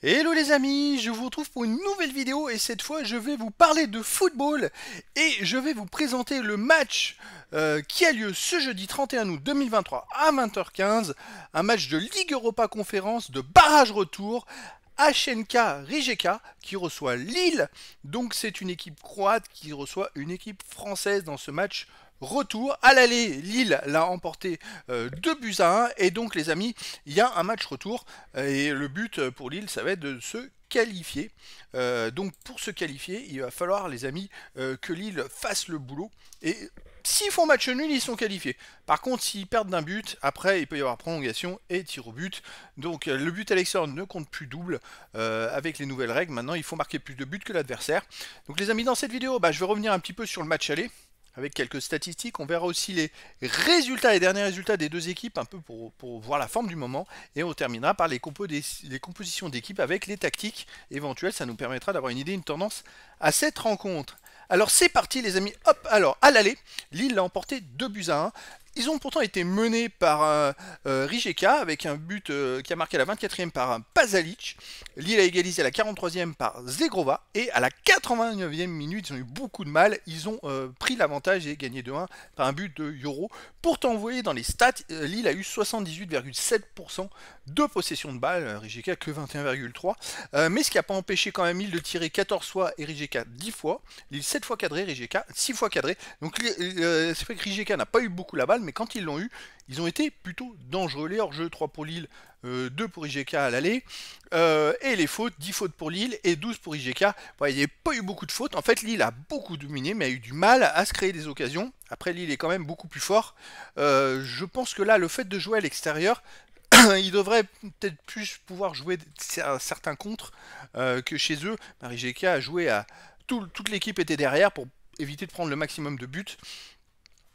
Hello les amis, je vous retrouve pour une nouvelle vidéo et cette fois je vais vous parler de football et je vais vous présenter le match euh, qui a lieu ce jeudi 31 août 2023 à 20h15, un match de Ligue Europa Conférence de barrage retour HNK Rijeka qui reçoit Lille. Donc c'est une équipe croate qui reçoit une équipe française dans ce match retour. À l'aller, Lille l'a emporté euh, deux 2 buts à 1. Et donc, les amis, il y a un match retour. Et le but euh, pour Lille, ça va être de se qualifier. Euh, donc, pour se qualifier, il va falloir, les amis, que Lille fasse le boulot. Et S'ils font match nul, ils sont qualifiés. Par contre, s'ils perdent d'un but, après, il peut y avoir prolongation et tir au but. Donc, euh, le but à ne compte plus double euh, avec les nouvelles règles. Maintenant, il faut marquer plus de buts que l'adversaire. Donc, les amis, dans cette vidéo, bah, je vais revenir un petit peu sur le match aller avec quelques statistiques. On verra aussi les résultats, les derniers résultats des deux équipes, un peu pour, voir la forme du moment. Et on terminera par les, des, les compositions d'équipes avec les tactiques éventuelles. Ça nous permettra d'avoir une idée, une tendance à cette rencontre. Alors c'est parti les amis, hop, alors à l'aller, Lille l'a emporté 2 buts à 1 ils ont pourtant été menés par euh, euh, Rijeka avec un but euh, qui a marqué la 24e par Pazalic. Lille a égalisé à la 43e par Zegrova. Et à la 89e minute, ils ont eu beaucoup de mal. Ils ont pris l'avantage et gagné 2-1 par un but de Euro. Pourtant, vous voyez dans les stats, Lille a eu 78,7% de possession de balle. Rijeka que 21,3. mais ce qui n'a pas empêché quand même Lille de tirer 14 fois et Rijeka 10 fois. Lille 7 fois cadré, Rijeka 6 fois cadré. Donc c'est vrai que Rijeka n'a pas eu beaucoup la balle mais quand ils l'ont eu, ils ont été plutôt dangereux. Les hors jeu 3 pour Lille, 2 euh, pour IGK à l'aller, euh, et les fautes, 10 fautes pour Lille et 12 pour IGK. il n'y a pas eu beaucoup de fautes. En fait, Lille a beaucoup dominé, mais a eu du mal à se créer des occasions. Après, Lille est quand même beaucoup plus fort. Euh, je pense que là, le fait de jouer à l'extérieur, ils devraient peut-être plus pouvoir jouer certains contres que chez eux. Marie a joué à. Tout, toute l'équipe était derrière pour éviter de prendre le maximum de buts.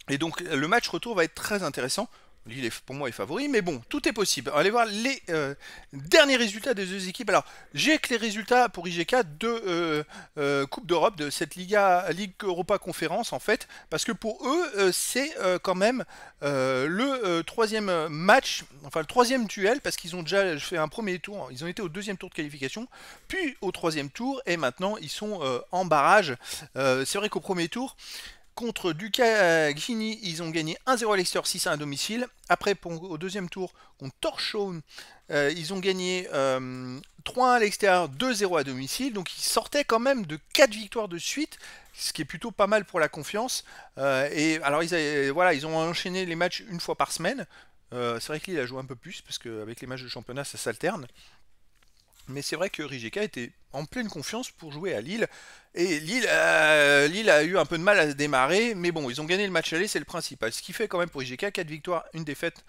Et donc le match retour va être très intéressant. Lille est, pour moi est favori, mais bon, tout est possible. Allez voir les euh, derniers résultats des deux équipes. Alors, j'ai que les résultats pour IGK de euh, euh, Coupe d'Europe, de cette Liga, Ligue Europa Conférence, en fait, parce que pour eux, c'est quand même le troisième match, enfin le troisième duel, parce qu'ils ont déjà fait un premier tour, ils ont été au deuxième tour de qualification, puis au troisième tour, et maintenant ils sont en barrage. c'est vrai qu'au premier tour, Contre Duca ils ont gagné 1-0 à l'extérieur, 6-1 à domicile. Après, au deuxième tour, contre Torchone, euh, ils ont gagné 3-1 euh, à l'extérieur, 2-0 à domicile. Donc ils sortaient quand même de 4 victoires de suite, ce qui est plutôt pas mal pour la confiance. Euh, et alors ils, voilà, ils ont enchaîné les matchs une fois par semaine. c'est vrai qu'il a joué un peu plus, parce qu'avec les matchs de championnat, ça s'alterne. Mais c'est vrai que Rijeka était en pleine confiance pour jouer à Lille. Et Lille, euh, Lille a eu un peu de mal à démarrer, mais bon, ils ont gagné le match aller, c'est le principal. Ce qui fait quand même pour Rijeka 4 victoires, une défaite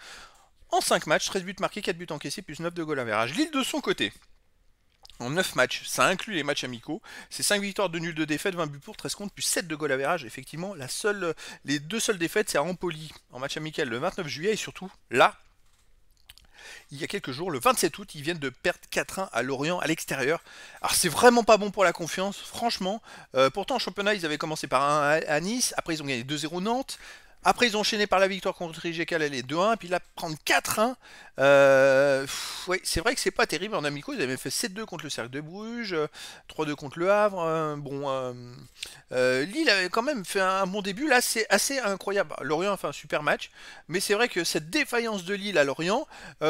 en 5 matchs, 13 buts marqués, 4 buts encaissés, plus 9 de goal à verrage. Lille de son côté, en 9 matchs, ça inclut les matchs amicaux, c'est 5 victoires, 2 nuls, 2 défaites, 20 buts pour, 13 contre, plus 7 de goal à verrage. Effectivement, la seule, les deux seules défaites, c'est à Empoli, en match amical le 29 juillet, et surtout, là, il y a quelques jours, le 27 août, ils viennent de perdre 4-1 à Lorient à l'extérieur. Alors c'est vraiment pas bon pour la confiance, franchement. Euh, pourtant en championnat, ils avaient commencé par 1 à Nice, après ils ont gagné 2-0 Nantes, après, ils ont enchaîné par la victoire contre Rijeka elle est 2-1, puis là, prendre 4-1. Euh, c'est vrai que c'est pas terrible. En Amico ils avaient fait 7-2 contre le Cercle de Bruges, 3-2 euh, contre le Havre. Hein. bon, euh, Lille avait quand même fait un bon début. Là, c'est assez incroyable. Bah, Lorient a fait un super match, mais c'est vrai que cette défaillance de Lille à Lorient,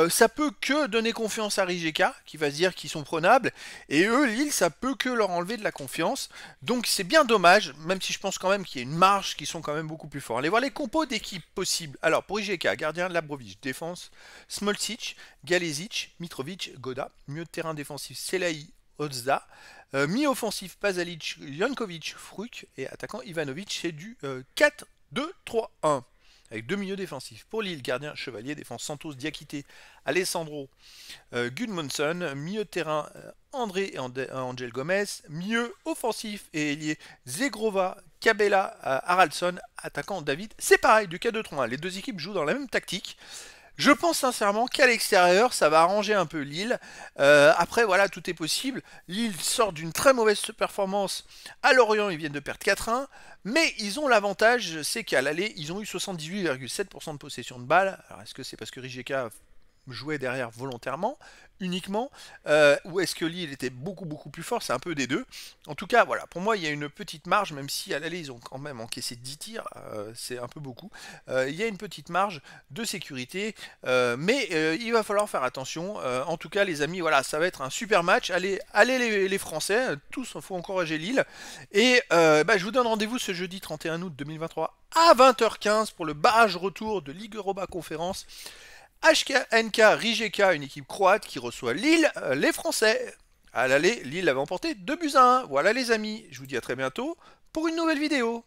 ça peut que donner confiance à Rijeka, qui va se dire qu'ils sont prenables. Et eux, Lille, ça peut que leur enlever de la confiance. Donc, c'est bien dommage, même si je pense quand même qu'il y a une marge qu'ils sont quand même beaucoup plus forts. Allez voir les d'équipes d'équipe possible. Alors, pour IGK, gardien Labrovic, défense Smolcic, Galezic, Mitrovic, Goda, mieux terrain défensif Selaï, Ozda, euh, mi-offensif Pazalic, Jankovic, Fruk et attaquant Ivanovic, c'est du 4-2-3-1 euh, avec deux milieux défensifs. Pour Lille, gardien, chevalier, défense Santos, Diakité, Alessandro, euh, mieux terrain euh, André et Angel Gomez, mieux offensif et ailier Zegrova, Cabella euh, haraldson attaquant David. C'est pareil, du cas de 3 Les deux équipes jouent dans la même tactique. Je pense sincèrement qu'à l'extérieur, ça va arranger un peu Lille. Euh, après, voilà, tout est possible. Lille sort d'une très mauvaise performance à Lorient, ils viennent de perdre 4-1. Mais ils ont l'avantage, c'est qu'à l'aller, ils ont eu 78,7% de possession de balles. Alors, est-ce que c'est parce que Rijeka jouer derrière volontairement, uniquement, euh, ou est-ce que Lille était beaucoup beaucoup plus fort C'est un peu des deux. En tout cas, voilà, pour moi, il y a une petite marge, même si à l'aller, ils ont quand même encaissé 10 tirs, euh, c'est un peu beaucoup. Euh, il y a une petite marge de sécurité, mais il va falloir faire attention. en tout cas, les amis, voilà, ça va être un super match. Allez, allez les, Français, tous, il faut encourager Lille. Et bah, je vous donne rendez-vous ce jeudi 31 août 2023 à 20h15 pour le barrage retour de Ligue Europa Conférence. HKNK, Rijeka, une équipe croate qui reçoit Lille, euh, les Français. À l'aller, Lille avait emporté 2 buts à 1. Voilà les amis, je vous dis à très bientôt pour une nouvelle vidéo.